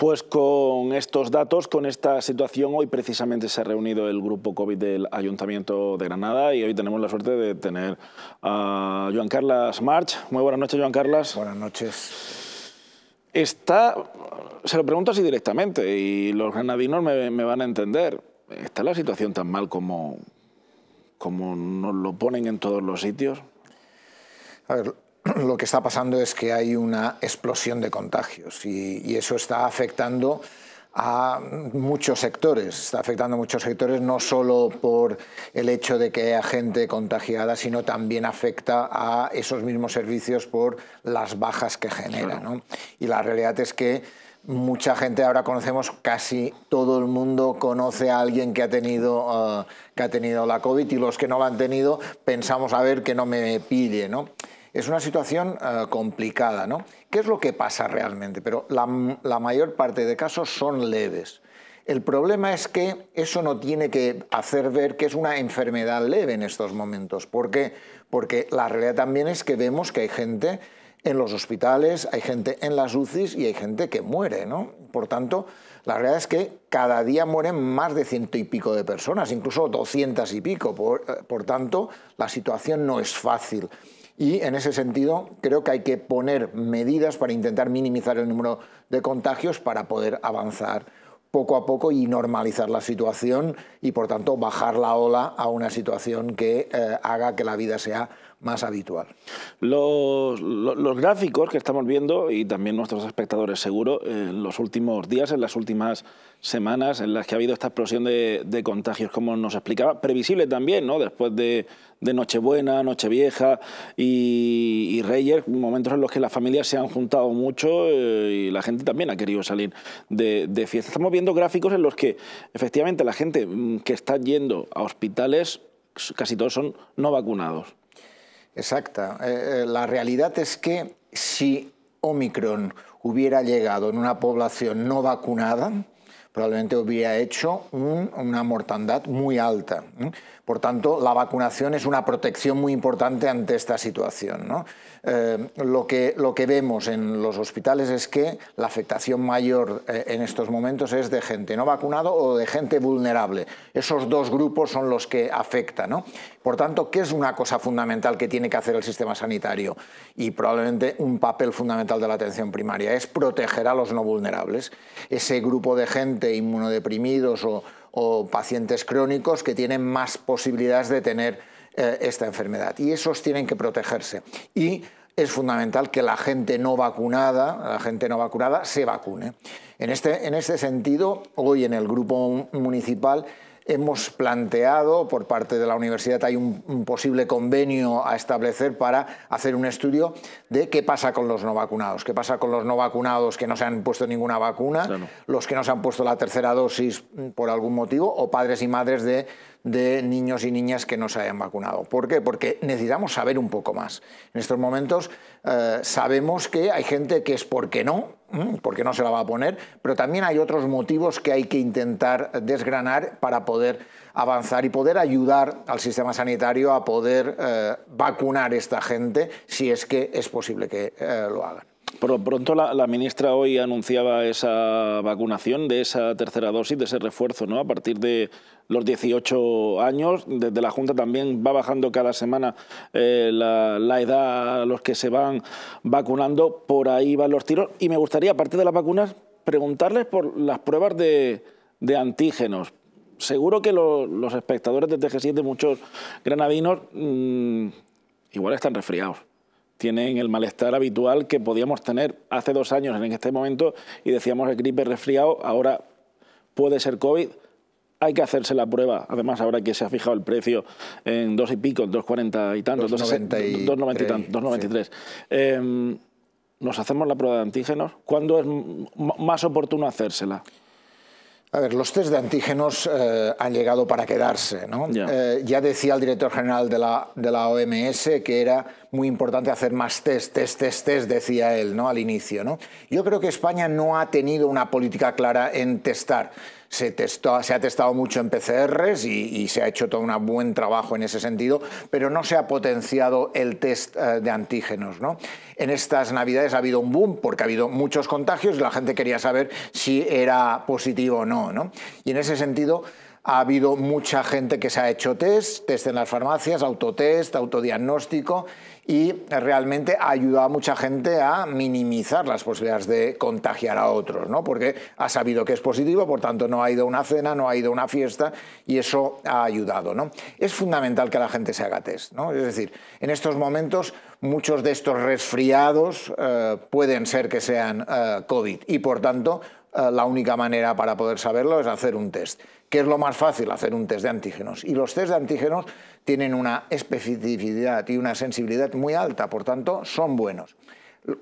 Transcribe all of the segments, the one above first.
Pues con estos datos, con esta situación, hoy precisamente se ha reunido el grupo COVID del Ayuntamiento de Granada y hoy tenemos la suerte de tener a Juan Carlos March. Muy buenas noches, Juan Carlos. Buenas noches. Está, se lo pregunto así directamente y los granadinos me, van a entender. ¿Está la situación tan mal como, como nos lo ponen en todos los sitios? A ver, lo que está pasando es que hay una explosión de contagios y, eso está afectando a muchos sectores, está afectando a muchos sectores, no solo por el hecho de que haya gente contagiada, sino también afecta a esos mismos servicios por las bajas que genera. Y la realidad es que mucha gente ahora conocemos, casi todo el mundo conoce a alguien que ha tenido, ah, que ha tenido la COVID y los que no la han tenido pensamos a ver que no me pille. ¿no? es una situación eh, complicada, ¿no? ¿Qué es lo que pasa realmente? Pero la, mayor parte de casos son leves. El problema es que eso no tiene que hacer ver que es una enfermedad leve en estos momentos. ¿Por qué? Porque la realidad también es que vemos que hay gente en los hospitales, hay gente en las UCIs y hay gente que muere, ¿no? Por tanto, la realidad es que cada día mueren más de ciento y pico de personas, incluso doscientas y pico. por eh, tanto, la situación no es fácil y en ese sentido creo que hay que poner medidas para intentar minimizar el número de contagios para poder avanzar poco a poco y normalizar la situación y por tanto bajar la ola a una situación que eh, haga que la vida sea más habitual. Los, gráficos que estamos viendo y también nuestros espectadores seguro en los últimos días, en las últimas semanas en las que ha habido esta explosión de, contagios, como nos explicaba, previsible también, ¿no? después de, Nochebuena, Nochevieja y, y, Reyes, momentos en los que las familias se han juntado mucho eh, y la gente también ha querido salir de, fiesta. Estamos viendo gráficos en los que efectivamente la gente mm, que está yendo a hospitales, casi todos son no vacunados. Exacta. Eh, eh, la realidad es que si Omicron hubiera llegado en una población no vacunada, probablemente hubiera hecho una mortandad muy alta. Por tanto, la vacunación es una protección muy importante ante esta situación. Eh, lo, que, lo que vemos en los hospitales es que la afectación mayor en estos momentos es de gente no vacunado o de gente vulnerable. Esos dos grupos son los que afectan. Por tanto, ¿qué es una cosa fundamental que tiene que hacer el sistema sanitario? Y probablemente un papel fundamental de la atención primaria es proteger a los no vulnerables. Ese grupo de gente inmunodeprimidos o, pacientes crónicos que tienen más posibilidades de tener eh, esta enfermedad. Y esos tienen que protegerse. Y es fundamental que la gente no vacunada, la gente no vacunada se vacune. En este, en este sentido, hoy en el grupo municipal hemos planteado por parte de la universidad, hay un, posible convenio a establecer para hacer un estudio de qué pasa con los no vacunados, qué pasa con los no vacunados que no se han puesto ninguna vacuna, los que no se han puesto la tercera dosis por algún motivo, o padres y madres de de niños y niñas que no se hayan vacunado. ¿Por qué? Porque necesitamos saber un poco más. En estos momentos eh, sabemos que hay gente que es porque no, porque no se la va a poner, pero también hay otros motivos que hay que intentar desgranar para poder avanzar y poder ayudar al sistema sanitario a poder eh, vacunar a esta gente si es que es posible que eh, lo hagan. Por lo pronto, la, ministra hoy anunciaba esa vacunación de esa tercera dosis, de ese refuerzo, ¿no? A partir de los 18 años, desde la Junta también va bajando cada semana eh, la, edad a los que se van vacunando, por ahí van los tiros. Y me gustaría, aparte de las vacunas, preguntarles por las pruebas de, antígenos. Seguro que los espectadores de TG7, muchos granadinos, mm, igual están resfriados tienen el malestar habitual que podíamos tener hace dos años en este momento y decíamos el gripe resfriado, ahora puede ser COVID, hay que hacerse la prueba. Además, ahora que se ha fijado el precio en dos y pico, dos cuarenta y tantos, dos noventa y tantos, tres. Em, ¿Nos hacemos la prueba de antígenos? ¿Cuándo es más oportuno hacérsela? A ver, los test de antígenos eh, han llegado para quedarse. ¿no? Eh, ya decía el director general de la, de la, OMS que era muy importante hacer más test, test, test, test, decía él ¿no? al inicio. ¿no? Yo creo que España no ha tenido una política clara en testar se, ha testado mucho en PCRs y, se ha hecho todo un buen trabajo en ese sentido, pero no se ha potenciado el test eh, de antígenos. En estas navidades ha habido un boom porque ha habido muchos contagios y la gente quería saber si era positivo o no. ¿no? Y en ese sentido ha habido mucha gente que se ha hecho test, test en las farmacias, autotest, autodiagnóstico y realmente ha ayudado a mucha gente a minimizar las posibilidades de contagiar a otros, ¿no? porque ha sabido que es positivo, por tanto no ha ido a una cena, no ha ido a una fiesta y eso ha ayudado. ¿no? Es fundamental que la gente se haga test, ¿no? es decir, en estos momentos muchos de estos resfriados eh, pueden ser que sean eh, COVID y por tanto eh, la única manera para poder saberlo es hacer un test. ¿Qué es lo más fácil? Hacer un test de antígenos. Y los test de antígenos tienen una especificidad y una sensibilidad muy alta, por tanto, son buenos.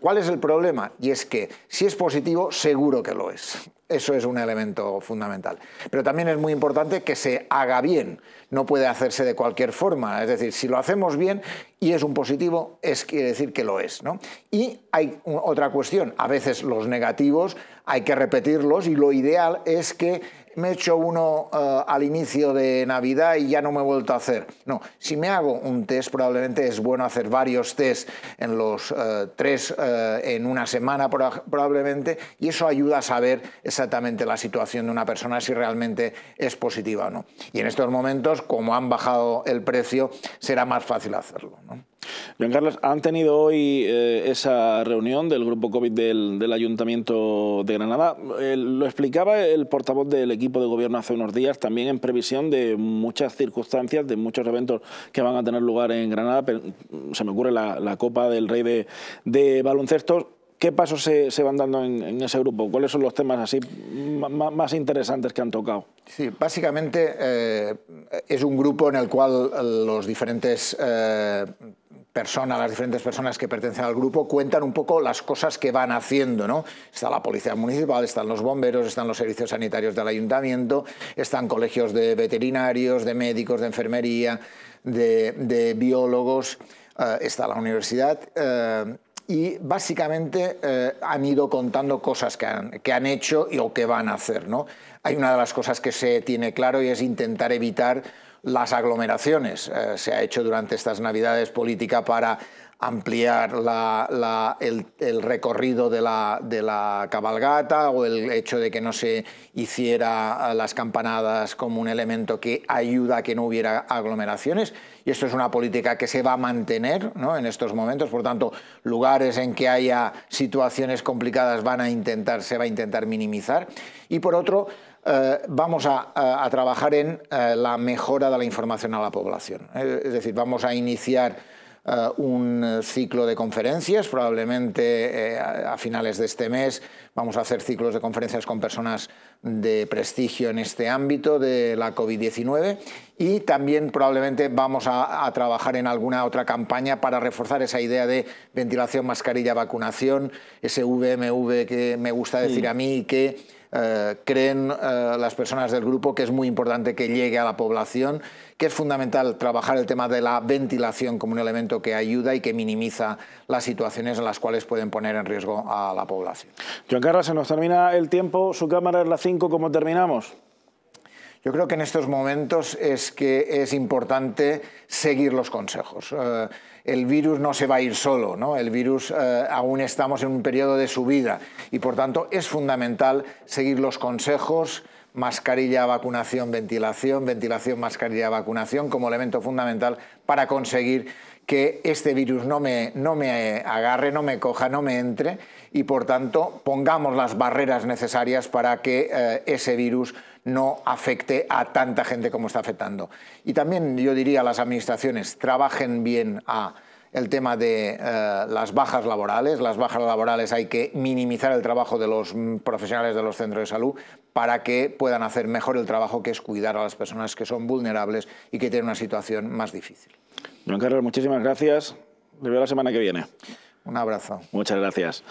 ¿Cuál es el problema? Y es que si es positivo, seguro que lo es. Eso es un elemento fundamental. Pero también es muy importante que se haga bien. No puede hacerse de cualquier forma. Es decir, si lo hacemos bien y es un positivo, es quiere decir que lo es. ¿no? Y hay otra cuestión. A veces los negativos hay que repetirlos y lo ideal es que me he hecho uno eh, al inicio de Navidad y ya no me he vuelto a hacer. No, si me hago un test, probablemente es bueno hacer varios tests en los eh, tres eh, en una semana probablemente y eso ayuda a saber exactamente la situación de una persona, si realmente es positiva o no. Y en estos momentos, como han bajado el precio, será más fácil hacerlo. ¿no? Carlos, ¿han tenido hoy eh, esa reunión del grupo COVID del, Ayuntamiento de Granada? Eh, lo explicaba el portavoz del equipo de gobierno hace unos días, también en previsión de muchas circunstancias, de muchos eventos que van a tener lugar en Granada. se me ocurre la, Copa del Rey de, de Baloncesto ¿Qué pasos se, van dando en, ese grupo? ¿Cuáles son los temas así más, interesantes que han tocado? Sí, básicamente eh, es un grupo en el cual los diferentes eh, personas, las diferentes personas que pertenecen al grupo cuentan un poco las cosas que van haciendo, ¿no? Está la policía municipal, están los bomberos, están los servicios sanitarios del ayuntamiento, están colegios de veterinarios, de médicos, de enfermería, de, biólogos, eh, está la universidad y básicamente eh, han ido contando cosas que han, que han hecho y, o que van a hacer. ¿no? Hay una de las cosas que se tiene claro y es intentar evitar las aglomeraciones. Eh, se ha hecho durante estas navidades política para ampliar el, recorrido de la, cabalgata o el hecho de que no se hiciera eh, las campanadas como un elemento que ayuda a que no hubiera aglomeraciones. Y esto es una política que se va a mantener en estos momentos. Por tanto, lugares en que haya situaciones complicadas van a intentar, se va a intentar minimizar. Y por otro, eh, vamos eh, a, trabajar en eh, la mejora de la información a la población. Es decir, vamos a iniciar un ciclo de conferencias, probablemente a, finales de este mes vamos a hacer ciclos de conferencias con personas de prestigio en este ámbito de la COVID-19 y también probablemente vamos a, trabajar en alguna otra campaña para reforzar esa idea de ventilación, mascarilla, vacunación, ese VMV que me gusta decir a mí que eh, creen eh, las personas del grupo que es muy importante que llegue a la población, que es fundamental trabajar el tema de la ventilación como un elemento que ayuda y que minimiza las situaciones en las cuales pueden poner en riesgo a la población. Joan Carlos, se nos termina el tiempo, su cámara es la 5, ¿cómo terminamos? Yo creo que en estos momentos es que es importante seguir los consejos. Eh, el virus no se va a ir solo, ¿no? El virus eh, aún estamos en un periodo de subida y por tanto es fundamental seguir los consejos, mascarilla, vacunación, ventilación, ventilación, mascarilla, vacunación como elemento fundamental para conseguir que este virus no me, agarre, no me coja, no me entre y por tanto pongamos las barreras necesarias para que eh, ese virus no afecte a tanta gente como está afectando. Y también yo diría a las administraciones, trabajen bien a el tema de eh, las bajas laborales. Las bajas laborales hay que minimizar el trabajo de los mm, profesionales de los centros de salud para que puedan hacer mejor el trabajo que es cuidar a las personas que son vulnerables y que tienen una situación más difícil. Don Carlos, muchísimas gracias. De la semana que viene. Un abrazo. Muchas gracias.